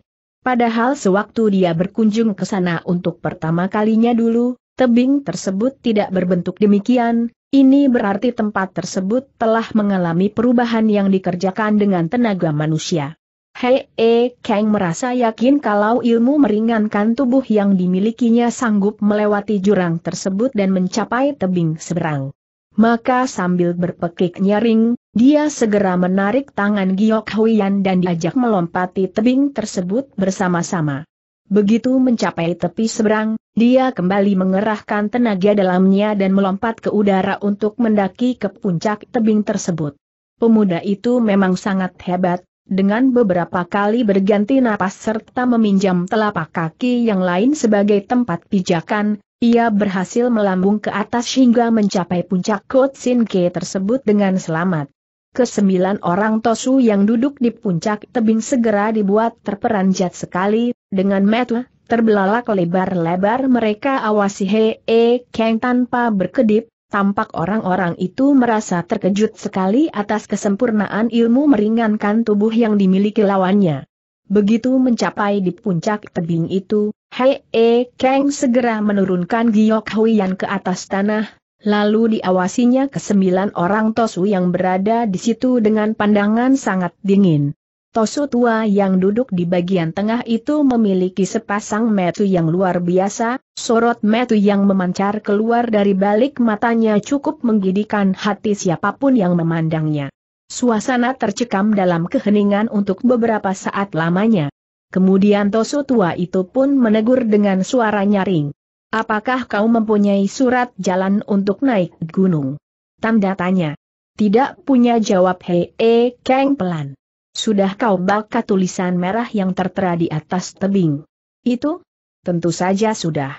Padahal sewaktu dia berkunjung ke sana untuk pertama kalinya dulu, tebing tersebut tidak berbentuk demikian, ini berarti tempat tersebut telah mengalami perubahan yang dikerjakan dengan tenaga manusia. Hei, e, Kang merasa yakin kalau ilmu meringankan tubuh yang dimilikinya sanggup melewati jurang tersebut dan mencapai tebing seberang. Maka sambil berpekik nyaring, dia segera menarik tangan Giok Huyan dan diajak melompati tebing tersebut bersama-sama. Begitu mencapai tepi seberang, dia kembali mengerahkan tenaga dalamnya dan melompat ke udara untuk mendaki ke puncak tebing tersebut. Pemuda itu memang sangat hebat, dengan beberapa kali berganti napas serta meminjam telapak kaki yang lain sebagai tempat pijakan, ia berhasil melambung ke atas hingga mencapai puncak Kotsinke tersebut dengan selamat. Kesembilan orang Tosu yang duduk di puncak tebing segera dibuat terperanjat sekali, dengan metu, terbelalak lebar-lebar mereka awasi Hee Kang tanpa berkedip, Tampak orang-orang itu merasa terkejut sekali atas kesempurnaan ilmu meringankan tubuh yang dimiliki lawannya. Begitu mencapai di puncak tebing itu, Hei e Kang segera menurunkan Giok Huian ke atas tanah, Lalu diawasinya kesembilan orang Tosu yang berada di situ dengan pandangan sangat dingin. Tosu tua yang duduk di bagian tengah itu memiliki sepasang metu yang luar biasa, sorot metu yang memancar keluar dari balik matanya cukup menggidikan hati siapapun yang memandangnya. Suasana tercekam dalam keheningan untuk beberapa saat lamanya. Kemudian Tosu tua itu pun menegur dengan suara nyaring. Apakah kau mempunyai surat jalan untuk naik gunung? Tanda tanya. Tidak punya jawab Hei -he, e, keng pelan. Sudah kau baca tulisan merah yang tertera di atas tebing. Itu? Tentu saja sudah.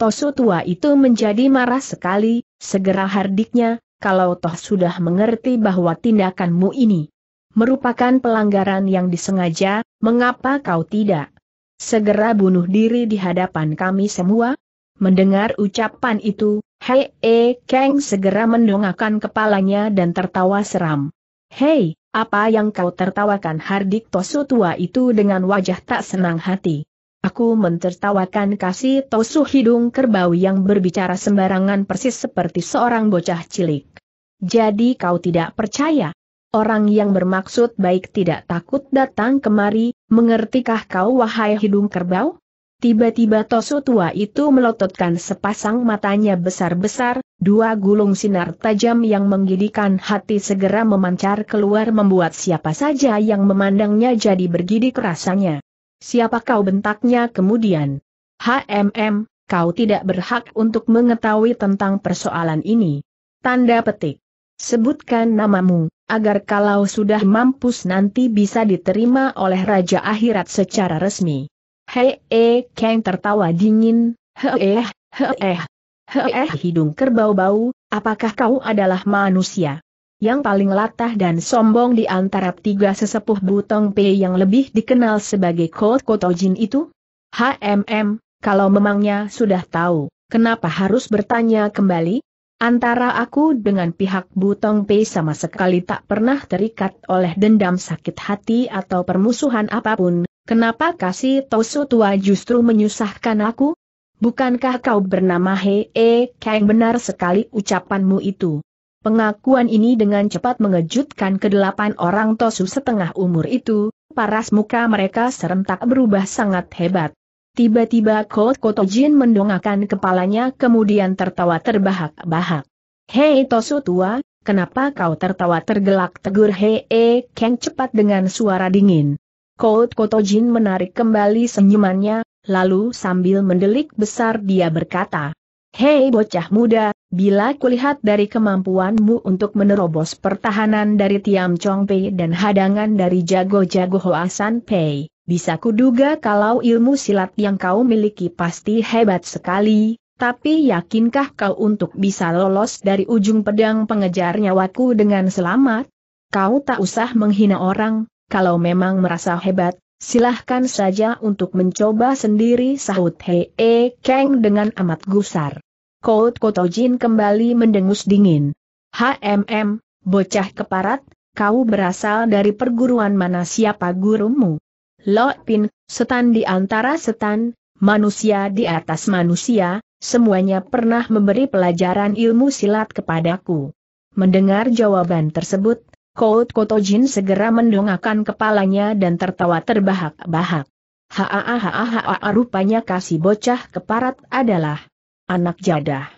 Tosu tua itu menjadi marah sekali, segera hardiknya, kalau toh sudah mengerti bahwa tindakanmu ini merupakan pelanggaran yang disengaja, mengapa kau tidak segera bunuh diri di hadapan kami semua? Mendengar ucapan itu, Hei E Kang segera mendongakkan kepalanya dan tertawa seram. Hei, apa yang kau tertawakan Hardik Tosu tua itu dengan wajah tak senang hati. Aku mentertawakan kasih Tosu hidung kerbau yang berbicara sembarangan persis seperti seorang bocah cilik. Jadi kau tidak percaya? Orang yang bermaksud baik tidak takut datang kemari, mengertikah kau wahai hidung kerbau? Tiba-tiba Tosu tua itu melototkan sepasang matanya besar-besar, dua gulung sinar tajam yang menggidikan hati segera memancar keluar membuat siapa saja yang memandangnya jadi bergidik rasanya. Siapa kau bentaknya kemudian? HMM, kau tidak berhak untuk mengetahui tentang persoalan ini. Tanda petik. Sebutkan namamu, agar kalau sudah mampus nanti bisa diterima oleh Raja Akhirat secara resmi. Hei, eh, Kang tertawa dingin, Hee, eh, hee, eh. hee, hidung kerbau-bau, apakah kau adalah manusia? Yang paling latah dan sombong di antara tiga sesepuh Butong P yang lebih dikenal sebagai Kot Kotojin itu? HMM, kalau memangnya sudah tahu, kenapa harus bertanya kembali? Antara aku dengan pihak Butong P sama sekali tak pernah terikat oleh dendam sakit hati atau permusuhan apapun, Kenapa kasih Tosu tua justru menyusahkan aku? Bukankah kau bernama Hee -e Kang benar sekali ucapanmu itu? Pengakuan ini dengan cepat mengejutkan kedelapan orang Tosu setengah umur itu, paras muka mereka serentak berubah sangat hebat. Tiba-tiba Kot Jin mendongakkan kepalanya kemudian tertawa terbahak-bahak. Hei Tosu tua, kenapa kau tertawa tergelak tegur Hee -e Kang cepat dengan suara dingin? Kout Kotojin menarik kembali senyumannya, lalu sambil mendelik besar dia berkata, Hei bocah muda, bila kulihat dari kemampuanmu untuk menerobos pertahanan dari Tiam Chong Pei dan hadangan dari jago-jago Hoasan Pei, bisa kuduga kalau ilmu silat yang kau miliki pasti hebat sekali, tapi yakinkah kau untuk bisa lolos dari ujung pedang pengejar nyawaku dengan selamat? Kau tak usah menghina orang, kalau memang merasa hebat, silahkan saja untuk mencoba sendiri sahut Hei e Kang dengan amat gusar. Kout Kotojin kembali mendengus dingin. HMM, bocah keparat, kau berasal dari perguruan mana siapa gurumu? Lo Pin, setan di antara setan, manusia di atas manusia, semuanya pernah memberi pelajaran ilmu silat kepadaku. Mendengar jawaban tersebut, Kout Kotojin segera mendongakkan kepalanya dan tertawa terbahak-bahak. Haaaha rupanya kasih bocah keparat adalah anak jadah.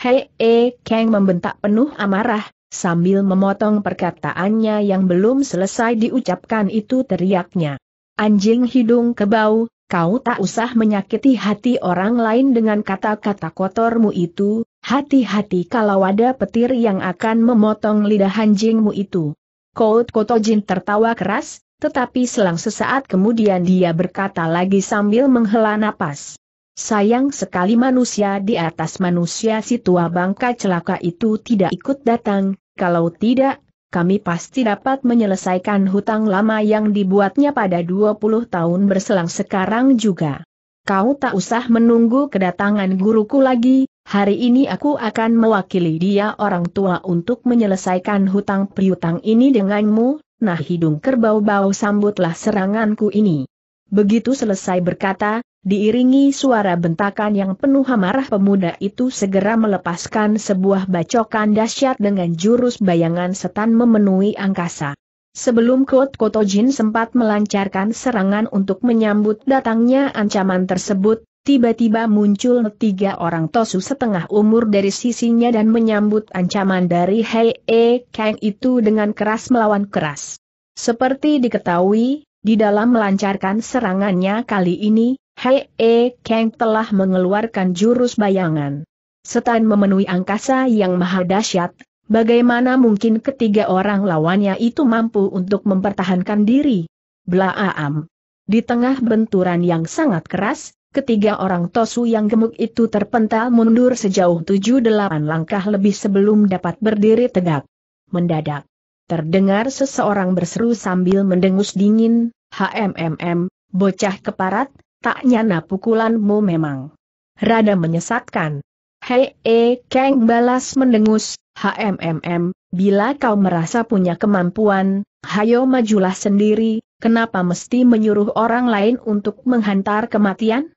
Hei E Kang membentak penuh amarah, sambil memotong perkataannya yang belum selesai diucapkan itu teriaknya. Anjing hidung kebau, kau tak usah menyakiti hati orang lain dengan kata-kata kotormu itu, hati-hati kalau ada petir yang akan memotong lidah anjingmu itu. Kout Kotojin tertawa keras, tetapi selang sesaat kemudian dia berkata lagi sambil menghela napas. Sayang sekali manusia di atas manusia si tua bangka celaka itu tidak ikut datang, kalau tidak, kami pasti dapat menyelesaikan hutang lama yang dibuatnya pada 20 tahun berselang sekarang juga. Kau tak usah menunggu kedatangan guruku lagi, Hari ini aku akan mewakili dia orang tua untuk menyelesaikan hutang piutang ini denganmu, nah hidung kerbau-bau sambutlah seranganku ini. Begitu selesai berkata, diiringi suara bentakan yang penuh amarah pemuda itu segera melepaskan sebuah bacokan dahsyat dengan jurus bayangan setan memenuhi angkasa. Sebelum Kot Kotojin sempat melancarkan serangan untuk menyambut datangnya ancaman tersebut, Tiba-tiba muncul tiga orang tosu setengah umur dari sisinya dan menyambut ancaman dari Hei E Kang itu dengan keras melawan keras. Seperti diketahui, di dalam melancarkan serangannya kali ini, Hei E Kang telah mengeluarkan jurus bayangan. Setan memenuhi angkasa yang maha dahsyat, bagaimana mungkin ketiga orang lawannya itu mampu untuk mempertahankan diri? Blaam. Di tengah benturan yang sangat keras, Ketiga orang Tosu yang gemuk itu terpental mundur sejauh tujuh delapan langkah lebih sebelum dapat berdiri tegak. Mendadak. Terdengar seseorang berseru sambil mendengus dingin, HMMM, bocah keparat, tak nyana pukulanmu memang. Rada menyesatkan. Hei e Kang balas mendengus, HMMM, bila kau merasa punya kemampuan, hayo majulah sendiri, kenapa mesti menyuruh orang lain untuk menghantar kematian?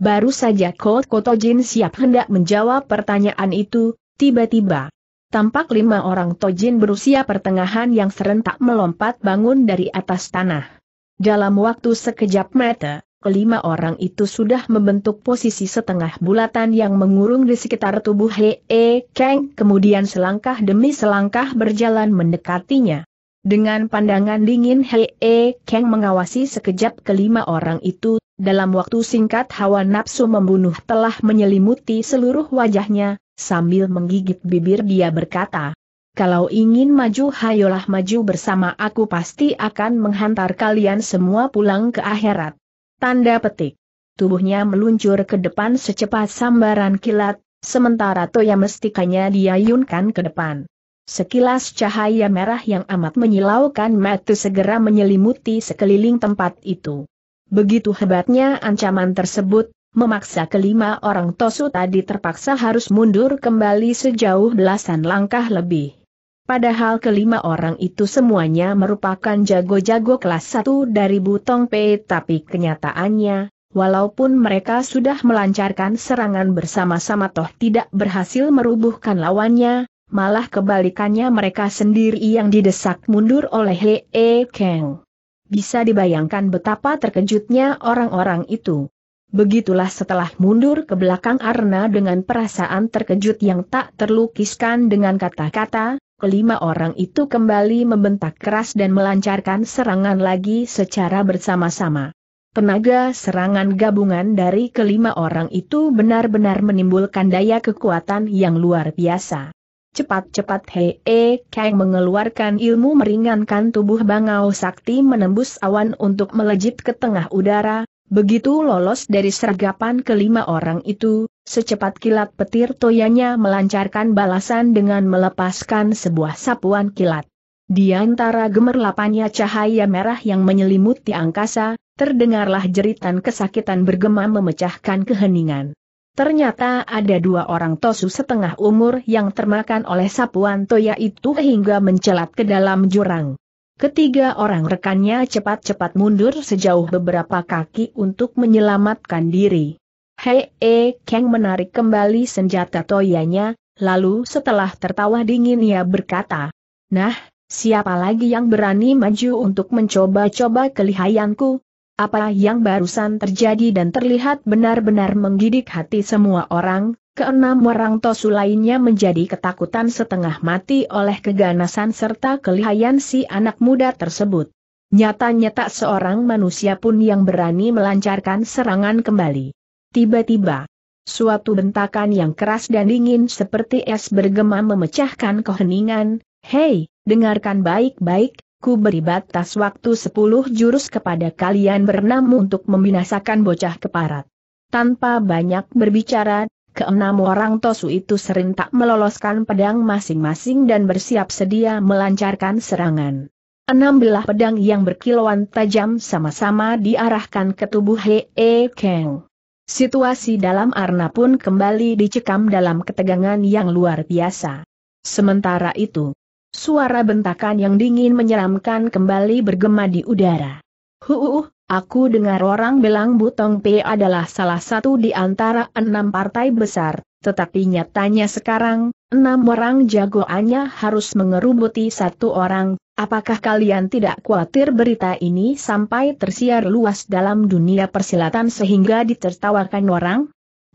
Baru saja Koto Kotojin siap hendak menjawab pertanyaan itu, tiba-tiba. Tampak lima orang Tojin berusia pertengahan yang serentak melompat bangun dari atas tanah. Dalam waktu sekejap mata, kelima orang itu sudah membentuk posisi setengah bulatan yang mengurung di sekitar tubuh Hee E Kang, kemudian selangkah demi selangkah berjalan mendekatinya. Dengan pandangan dingin Hee E Kang mengawasi sekejap kelima orang itu dalam waktu singkat hawa nafsu membunuh telah menyelimuti seluruh wajahnya, sambil menggigit bibir dia berkata, kalau ingin maju hayolah maju bersama aku pasti akan menghantar kalian semua pulang ke akhirat. Tanda petik. Tubuhnya meluncur ke depan secepat sambaran kilat, sementara toya mestikanya diayunkan ke depan. Sekilas cahaya merah yang amat menyilaukan mata segera menyelimuti sekeliling tempat itu. Begitu hebatnya ancaman tersebut, memaksa kelima orang Tosu tadi terpaksa harus mundur kembali sejauh belasan langkah lebih. Padahal kelima orang itu semuanya merupakan jago-jago kelas satu dari Butong Pei tapi kenyataannya, walaupun mereka sudah melancarkan serangan bersama-sama toh tidak berhasil merubuhkan lawannya, malah kebalikannya mereka sendiri yang didesak mundur oleh Hee Kang. Bisa dibayangkan betapa terkejutnya orang-orang itu. Begitulah setelah mundur ke belakang Arna dengan perasaan terkejut yang tak terlukiskan dengan kata-kata, kelima orang itu kembali membentak keras dan melancarkan serangan lagi secara bersama-sama. Tenaga serangan gabungan dari kelima orang itu benar-benar menimbulkan daya kekuatan yang luar biasa. Cepat-cepat hee, Kang mengeluarkan ilmu meringankan tubuh Bangau Sakti menembus awan untuk melejit ke tengah udara, begitu lolos dari sergapan kelima orang itu, secepat kilat petir toyanya melancarkan balasan dengan melepaskan sebuah sapuan kilat. Di antara gemerlapannya cahaya merah yang menyelimuti angkasa, terdengarlah jeritan kesakitan bergema memecahkan keheningan. Ternyata ada dua orang tosu setengah umur yang termakan oleh sapuan toya itu hingga mencelat ke dalam jurang. Ketiga orang rekannya cepat-cepat mundur sejauh beberapa kaki untuk menyelamatkan diri. Hei, -e Kang menarik kembali senjata toyanya, lalu setelah tertawa dingin ia berkata, Nah, siapa lagi yang berani maju untuk mencoba-coba kelihayanku? Apa yang barusan terjadi dan terlihat benar-benar menggidik hati semua orang, keenam orang tosu lainnya menjadi ketakutan setengah mati oleh keganasan serta kelihayan si anak muda tersebut. Nyatanya tak seorang manusia pun yang berani melancarkan serangan kembali. Tiba-tiba, suatu bentakan yang keras dan dingin seperti es bergema memecahkan keheningan, Hei, dengarkan baik-baik, Ku beri batas waktu sepuluh jurus kepada kalian berenam untuk membinasakan bocah keparat. Tanpa banyak berbicara, keenam orang Tosu itu serentak meloloskan pedang masing-masing dan bersiap sedia melancarkan serangan. Enam belah pedang yang berkilauan tajam sama-sama diarahkan ke tubuh Hee E Kang. Situasi dalam arna pun kembali dicekam dalam ketegangan yang luar biasa. Sementara itu, Suara bentakan yang dingin menyeramkan kembali bergema di udara. Huuuh, aku dengar orang bilang Butong P adalah salah satu di antara enam partai besar, tetapi nyatanya sekarang, enam orang jagoannya harus mengerubuti satu orang, apakah kalian tidak khawatir berita ini sampai tersiar luas dalam dunia persilatan sehingga ditertawakan orang?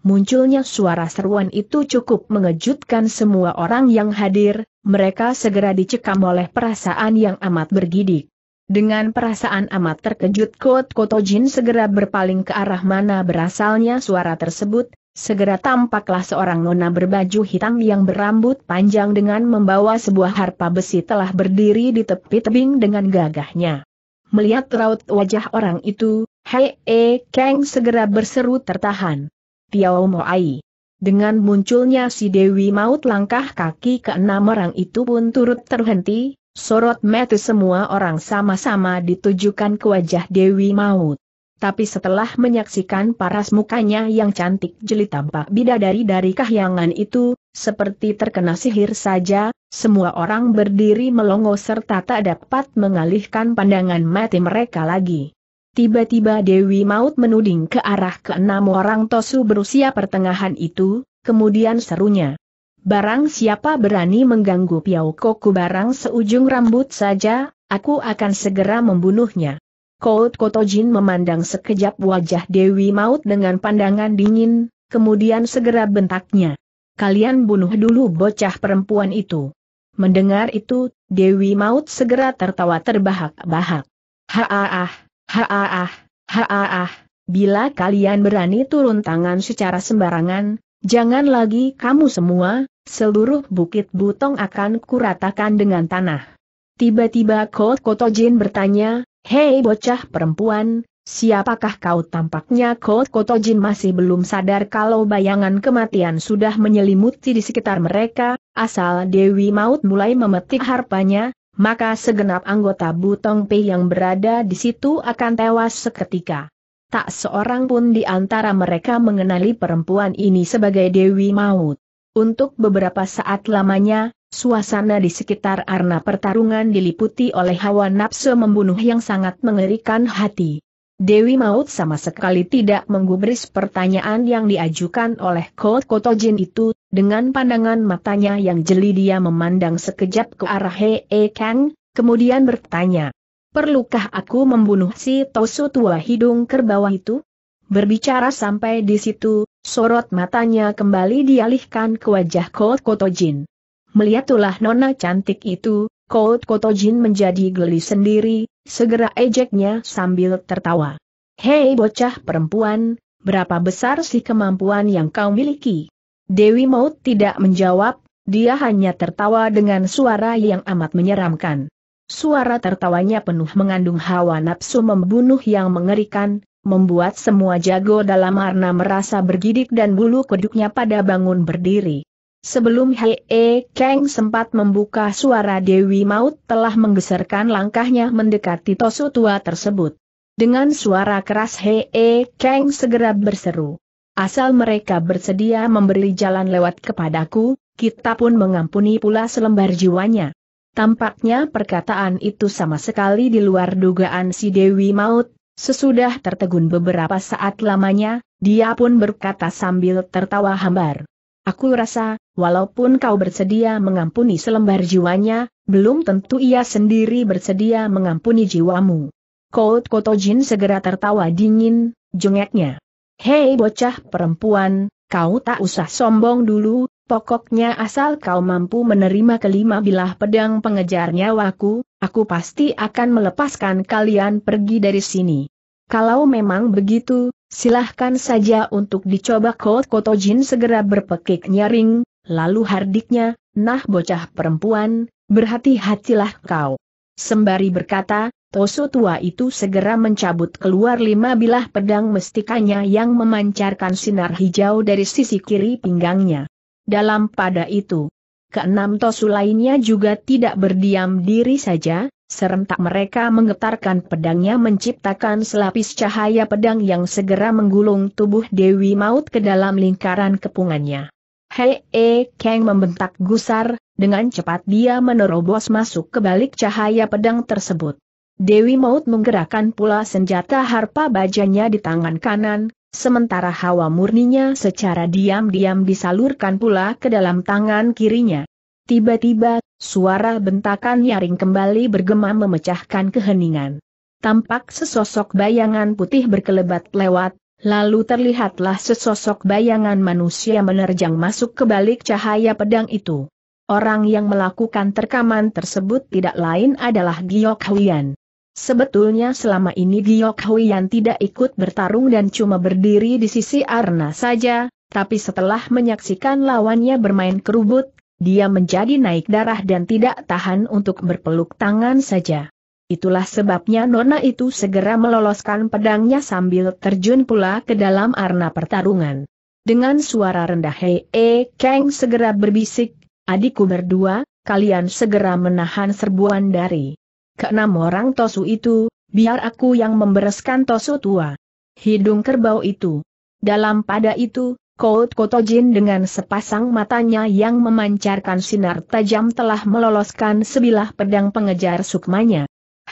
Munculnya suara seruan itu cukup mengejutkan semua orang yang hadir, mereka segera dicekam oleh perasaan yang amat bergidik. Dengan perasaan amat terkejut Kot Kotojin segera berpaling ke arah mana berasalnya suara tersebut, segera tampaklah seorang nona berbaju hitam yang berambut panjang dengan membawa sebuah harpa besi telah berdiri di tepi tebing dengan gagahnya. Melihat raut wajah orang itu, Hei E Kang segera berseru tertahan. Tiao Moai. Dengan munculnya si Dewi Maut langkah kaki ke enam orang itu pun turut terhenti, sorot mata semua orang sama-sama ditujukan ke wajah Dewi Maut. Tapi setelah menyaksikan paras mukanya yang cantik jeli tampak bidadari dari kahyangan itu, seperti terkena sihir saja, semua orang berdiri melongo serta tak dapat mengalihkan pandangan mati mereka lagi. Tiba-tiba Dewi Maut menuding ke arah keenam orang tosu berusia pertengahan itu, kemudian serunya. Barang siapa berani mengganggu Piau Koku barang seujung rambut saja, aku akan segera membunuhnya. Kout Kotojin memandang sekejap wajah Dewi Maut dengan pandangan dingin, kemudian segera bentaknya. Kalian bunuh dulu bocah perempuan itu. Mendengar itu, Dewi Maut segera tertawa terbahak-bahak. Haaah. Haaah, haaah, bila kalian berani turun tangan secara sembarangan, jangan lagi kamu semua, seluruh bukit butong akan kuratakan dengan tanah. Tiba-tiba Kot Jin bertanya, Hei bocah perempuan, siapakah kau tampaknya Kot Jin masih belum sadar kalau bayangan kematian sudah menyelimuti di sekitar mereka, asal Dewi Maut mulai memetik harpanya, maka segenap anggota Butong Pei yang berada di situ akan tewas seketika. Tak seorang pun di antara mereka mengenali perempuan ini sebagai Dewi Maut. Untuk beberapa saat lamanya, suasana di sekitar arena pertarungan diliputi oleh hawa nafsu membunuh yang sangat mengerikan hati. Dewi Maut sama sekali tidak menggubris pertanyaan yang diajukan oleh Kot Kotojin itu, dengan pandangan matanya yang jeli dia memandang sekejap ke arah Hee Kang, kemudian bertanya, Perlukah aku membunuh si Tosu tua hidung kerbau itu? Berbicara sampai di situ, sorot matanya kembali dialihkan ke wajah Kot Kotojin. Melihat ulah nona cantik itu, Kout Jin menjadi geli sendiri, segera ejeknya sambil tertawa. Hei bocah perempuan, berapa besar sih kemampuan yang kau miliki? Dewi Maut tidak menjawab, dia hanya tertawa dengan suara yang amat menyeramkan. Suara tertawanya penuh mengandung hawa nafsu membunuh yang mengerikan, membuat semua jago dalam arna merasa bergidik dan bulu kuduknya pada bangun berdiri. Sebelum Hee Kang sempat membuka suara Dewi Maut telah menggeserkan langkahnya mendekati Tosu tua tersebut. Dengan suara keras Hee Kang segera berseru. Asal mereka bersedia memberi jalan lewat kepadaku, kita pun mengampuni pula selembar jiwanya. Tampaknya perkataan itu sama sekali di luar dugaan si Dewi Maut, sesudah tertegun beberapa saat lamanya, dia pun berkata sambil tertawa hambar. Aku rasa, walaupun kau bersedia mengampuni selembar jiwanya, belum tentu ia sendiri bersedia mengampuni jiwamu. Kout Kotojin segera tertawa dingin, jengeknya. Hei bocah perempuan, kau tak usah sombong dulu, pokoknya asal kau mampu menerima kelima bilah pedang pengejar nyawaku, aku pasti akan melepaskan kalian pergi dari sini. Kalau memang begitu, silahkan saja untuk dicoba Koto Kotojin segera berpekik nyaring, Lalu hardiknya, nah bocah perempuan, berhati-hatilah kau. Sembari berkata, Toso tua itu segera mencabut keluar lima bilah pedang mestikanya yang memancarkan sinar hijau dari sisi kiri pinggangnya. Dalam pada itu, keenam Tosu lainnya juga tidak berdiam diri saja, serentak mereka menggetarkan pedangnya menciptakan selapis cahaya pedang yang segera menggulung tubuh Dewi Maut ke dalam lingkaran kepungannya. Hei, eh, Kang membentak gusar, dengan cepat dia menerobos masuk ke balik cahaya pedang tersebut. Dewi Maut menggerakkan pula senjata harpa bajanya di tangan kanan, sementara hawa murninya secara diam-diam disalurkan pula ke dalam tangan kirinya. Tiba-tiba, suara bentakan nyaring kembali bergema memecahkan keheningan. Tampak sesosok bayangan putih berkelebat lewat, Lalu terlihatlah sesosok bayangan manusia menerjang masuk ke balik cahaya pedang itu. Orang yang melakukan terkaman tersebut tidak lain adalah Giok Huyan. Sebetulnya selama ini Giok Huyan tidak ikut bertarung dan cuma berdiri di sisi Arna saja, tapi setelah menyaksikan lawannya bermain kerubut, dia menjadi naik darah dan tidak tahan untuk berpeluk tangan saja. Itulah sebabnya Nona itu segera meloloskan pedangnya sambil terjun pula ke dalam arena pertarungan. Dengan suara rendah Hei E eh, Kang segera berbisik, adikku berdua, kalian segera menahan serbuan dari keenam orang tosu itu, biar aku yang membereskan tosu tua. Hidung kerbau itu. Dalam pada itu, Kout Kotojin dengan sepasang matanya yang memancarkan sinar tajam telah meloloskan sebilah pedang pengejar sukmanya.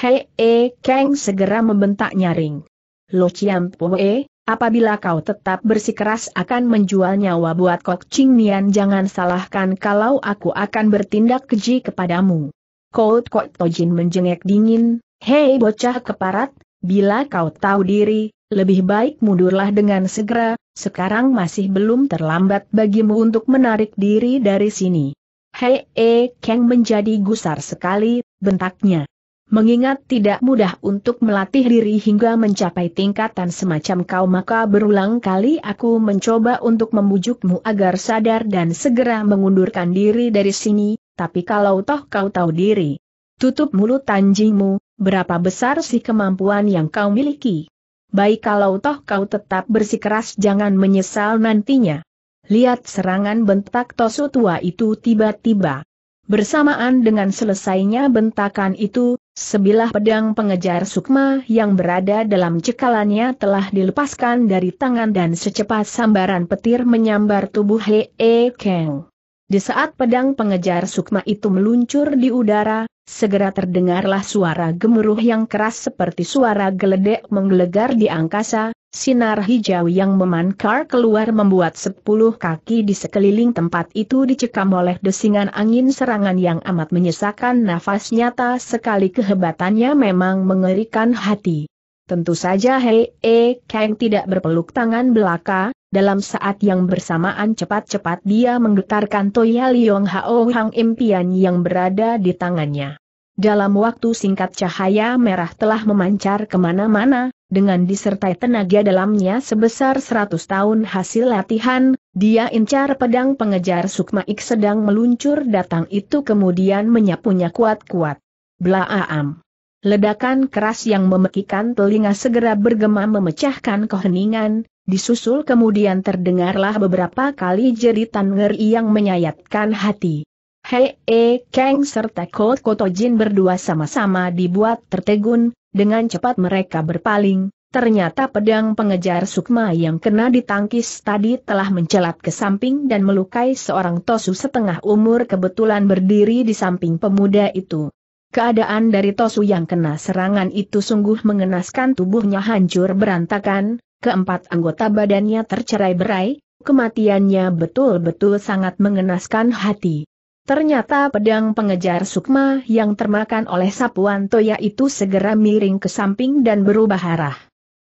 Hei E Kang segera membentak nyaring. Lo Chiam Poe, apabila kau tetap bersikeras akan menjual nyawa buat Kok Ching Nian jangan salahkan kalau aku akan bertindak keji kepadamu. Kout Kok Tojin menjengek dingin, Hei bocah keparat, bila kau tahu diri, lebih baik mundurlah dengan segera, sekarang masih belum terlambat bagimu untuk menarik diri dari sini. Hei E Kang menjadi gusar sekali, bentaknya mengingat tidak mudah untuk melatih diri hingga mencapai tingkatan semacam kau maka berulang kali aku mencoba untuk membujukmu agar sadar dan segera mengundurkan diri dari sini, tapi kalau toh kau tahu diri. Tutup mulut anjingmu, berapa besar sih kemampuan yang kau miliki? Baik kalau toh kau tetap bersikeras jangan menyesal nantinya. Lihat serangan bentak Tosu tua itu tiba-tiba. Bersamaan dengan selesainya bentakan itu, Sebilah pedang pengejar sukma yang berada dalam cekalannya telah dilepaskan dari tangan dan secepat sambaran petir menyambar tubuh Hee E Kang. Di saat pedang pengejar sukma itu meluncur di udara, segera terdengarlah suara gemuruh yang keras seperti suara geledek menggelegar di angkasa, Sinar hijau yang memancar keluar membuat sepuluh kaki di sekeliling tempat itu dicekam oleh desingan angin serangan yang amat menyesakan nafas nyata sekali kehebatannya memang mengerikan hati. Tentu saja Hei E Kang tidak berpeluk tangan belaka, dalam saat yang bersamaan cepat-cepat dia menggetarkan Toya Liong Hao Hang impian yang berada di tangannya. Dalam waktu singkat cahaya merah telah memancar kemana-mana, dengan disertai tenaga dalamnya sebesar 100 tahun hasil latihan, dia incar pedang pengejar Sukma Ik sedang meluncur datang itu kemudian menyapunya kuat-kuat. Blaaam. Ledakan keras yang memekikan telinga segera bergema memecahkan keheningan, disusul kemudian terdengarlah beberapa kali jeritan ngeri yang menyayatkan hati. Hei, e, Kang serta Kot Kotojin berdua sama-sama dibuat tertegun, dengan cepat mereka berpaling, ternyata pedang pengejar sukma yang kena ditangkis tadi telah mencelat ke samping dan melukai seorang Tosu setengah umur kebetulan berdiri di samping pemuda itu. Keadaan dari Tosu yang kena serangan itu sungguh mengenaskan tubuhnya hancur berantakan, keempat anggota badannya tercerai berai, kematiannya betul-betul sangat mengenaskan hati. Ternyata pedang pengejar sukma yang termakan oleh sapuan toya itu segera miring ke samping dan berubah arah.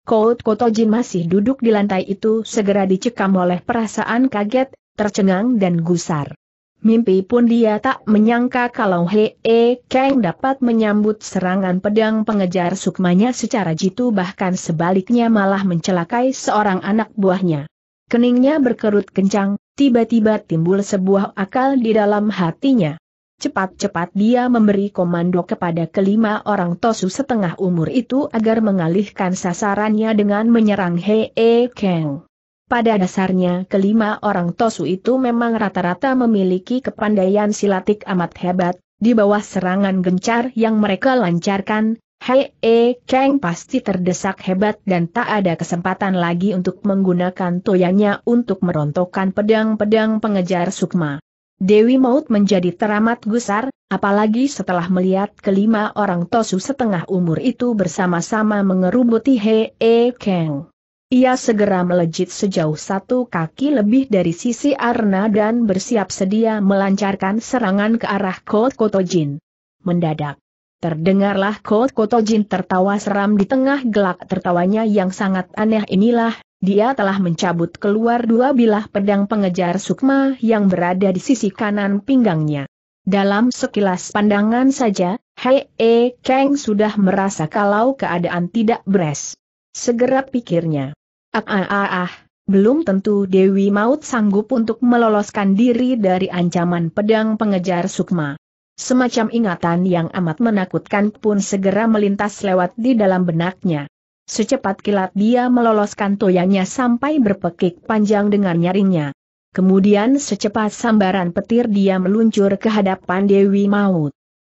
Kout Kotojin masih duduk di lantai itu segera dicekam oleh perasaan kaget, tercengang dan gusar. Mimpi pun dia tak menyangka kalau Hee E Kang dapat menyambut serangan pedang pengejar sukmanya secara jitu bahkan sebaliknya malah mencelakai seorang anak buahnya. Keningnya berkerut kencang, tiba-tiba timbul sebuah akal di dalam hatinya. Cepat-cepat dia memberi komando kepada kelima orang Tosu setengah umur itu agar mengalihkan sasarannya dengan menyerang Hee Kang. Pada dasarnya kelima orang Tosu itu memang rata-rata memiliki kepandaian silatik amat hebat, di bawah serangan gencar yang mereka lancarkan, Hei E eh, Cheng pasti terdesak hebat dan tak ada kesempatan lagi untuk menggunakan toyanya untuk merontokkan pedang-pedang pengejar sukma. Dewi Maut menjadi teramat gusar, apalagi setelah melihat kelima orang tosu setengah umur itu bersama-sama mengerubuti Hei E eh, Cheng. Ia segera melejit sejauh satu kaki lebih dari sisi Arna dan bersiap sedia melancarkan serangan ke arah Kot Kotojin. Mendadak. Terdengarlah Kot Kotojin tertawa seram di tengah gelak tertawanya yang sangat aneh inilah, dia telah mencabut keluar dua bilah pedang pengejar sukma yang berada di sisi kanan pinggangnya. Dalam sekilas pandangan saja, Hei E Kang sudah merasa kalau keadaan tidak beres. Segera pikirnya. Ah ah ah ah, belum tentu Dewi Maut sanggup untuk meloloskan diri dari ancaman pedang pengejar sukma. Semacam ingatan yang amat menakutkan pun segera melintas lewat di dalam benaknya. Secepat kilat dia meloloskan toyanya sampai berpekik panjang dengan nyaringnya. Kemudian secepat sambaran petir dia meluncur ke hadapan Dewi Maut.